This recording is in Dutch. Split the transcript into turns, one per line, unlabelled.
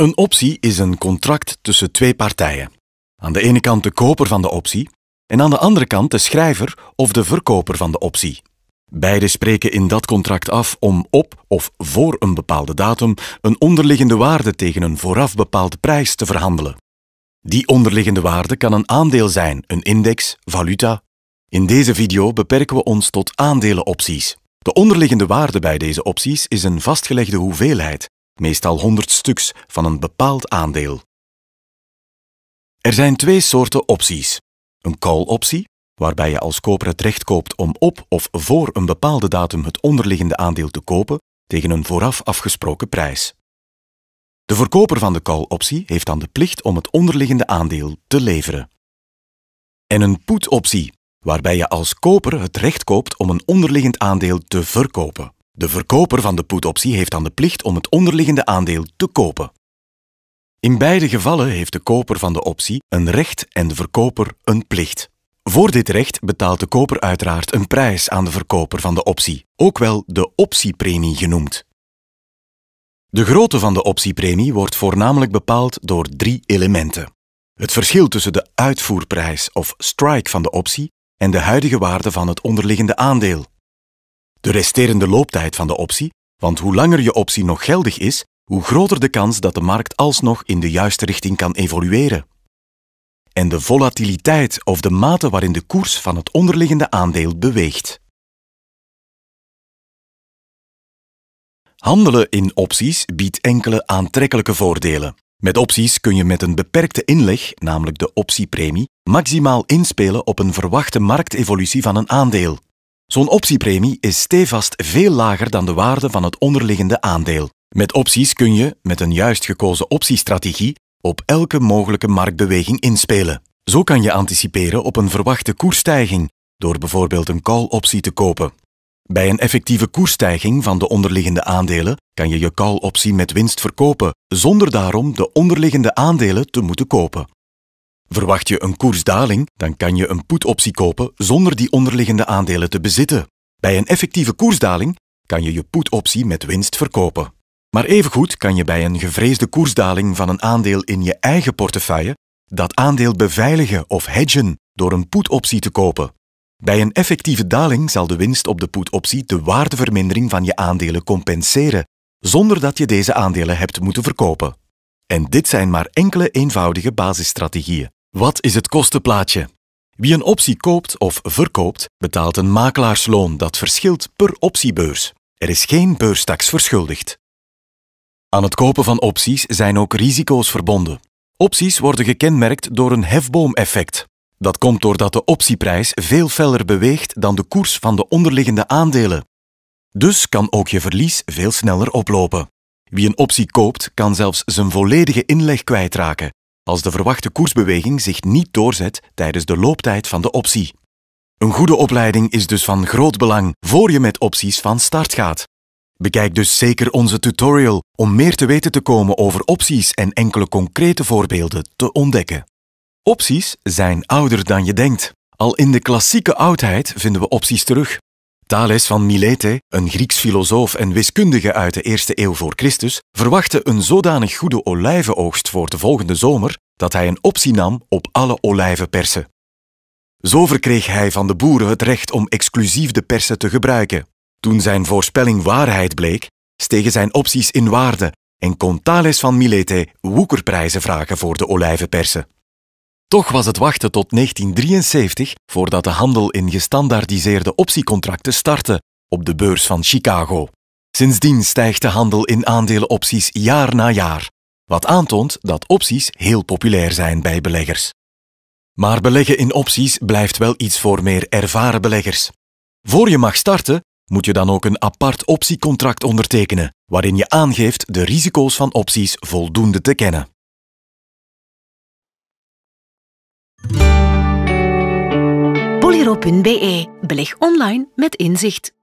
Een optie is een contract tussen twee partijen. Aan de ene kant de koper van de optie en aan de andere kant de schrijver of de verkoper van de optie. Beide spreken in dat contract af om op of voor een bepaalde datum een onderliggende waarde tegen een vooraf bepaalde prijs te verhandelen. Die onderliggende waarde kan een aandeel zijn, een index, valuta. In deze video beperken we ons tot aandelenopties. De onderliggende waarde bij deze opties is een vastgelegde hoeveelheid meestal 100 stuks van een bepaald aandeel. Er zijn twee soorten opties: een call-optie, waarbij je als koper het recht koopt om op of voor een bepaalde datum het onderliggende aandeel te kopen tegen een vooraf afgesproken prijs. De verkoper van de call-optie heeft dan de plicht om het onderliggende aandeel te leveren. En een put-optie, waarbij je als koper het recht koopt om een onderliggend aandeel te verkopen. De verkoper van de put-optie heeft dan de plicht om het onderliggende aandeel te kopen. In beide gevallen heeft de koper van de optie een recht en de verkoper een plicht. Voor dit recht betaalt de koper uiteraard een prijs aan de verkoper van de optie, ook wel de optiepremie genoemd. De grootte van de optiepremie wordt voornamelijk bepaald door drie elementen. Het verschil tussen de uitvoerprijs of strike van de optie en de huidige waarde van het onderliggende aandeel, de resterende looptijd van de optie, want hoe langer je optie nog geldig is, hoe groter de kans dat de markt alsnog in de juiste richting kan evolueren. En de volatiliteit of de mate waarin de koers van het onderliggende aandeel beweegt. Handelen in opties biedt enkele aantrekkelijke voordelen. Met opties kun je met een beperkte inleg, namelijk de optiepremie, maximaal inspelen op een verwachte marktevolutie van een aandeel. Zo'n optiepremie is stevast veel lager dan de waarde van het onderliggende aandeel. Met opties kun je, met een juist gekozen optiestrategie, op elke mogelijke marktbeweging inspelen. Zo kan je anticiperen op een verwachte koersstijging door bijvoorbeeld een call-optie te kopen. Bij een effectieve koersstijging van de onderliggende aandelen kan je je call-optie met winst verkopen, zonder daarom de onderliggende aandelen te moeten kopen. Verwacht je een koersdaling, dan kan je een put-optie kopen zonder die onderliggende aandelen te bezitten. Bij een effectieve koersdaling kan je je put-optie met winst verkopen. Maar evengoed kan je bij een gevreesde koersdaling van een aandeel in je eigen portefeuille dat aandeel beveiligen of hedgen door een put-optie te kopen. Bij een effectieve daling zal de winst op de put-optie de waardevermindering van je aandelen compenseren, zonder dat je deze aandelen hebt moeten verkopen. En dit zijn maar enkele eenvoudige basisstrategieën. Wat is het kostenplaatje? Wie een optie koopt of verkoopt, betaalt een makelaarsloon dat verschilt per optiebeurs. Er is geen beurstaks verschuldigd. Aan het kopen van opties zijn ook risico's verbonden. Opties worden gekenmerkt door een hefboomeffect. Dat komt doordat de optieprijs veel feller beweegt dan de koers van de onderliggende aandelen. Dus kan ook je verlies veel sneller oplopen. Wie een optie koopt, kan zelfs zijn volledige inleg kwijtraken als de verwachte koersbeweging zich niet doorzet tijdens de looptijd van de optie. Een goede opleiding is dus van groot belang voor je met opties van start gaat. Bekijk dus zeker onze tutorial om meer te weten te komen over opties en enkele concrete voorbeelden te ontdekken. Opties zijn ouder dan je denkt. Al in de klassieke oudheid vinden we opties terug. Thales van Milete, een Grieks filosoof en wiskundige uit de eerste eeuw voor Christus, verwachtte een zodanig goede olijvenoogst voor de volgende zomer dat hij een optie nam op alle olijvenpersen. Zo verkreeg hij van de boeren het recht om exclusief de persen te gebruiken. Toen zijn voorspelling waarheid bleek, stegen zijn opties in waarde en kon Thales van Milete woekerprijzen vragen voor de olijvenpersen. Toch was het wachten tot 1973 voordat de handel in gestandaardiseerde optiecontracten startte op de beurs van Chicago. Sindsdien stijgt de handel in aandelenopties jaar na jaar, wat aantoont dat opties heel populair zijn bij beleggers. Maar beleggen in opties blijft wel iets voor meer ervaren beleggers. Voor je mag starten, moet je dan ook een apart optiecontract ondertekenen, waarin je aangeeft de risico's van opties voldoende te kennen. ro.be. Beleg online met inzicht.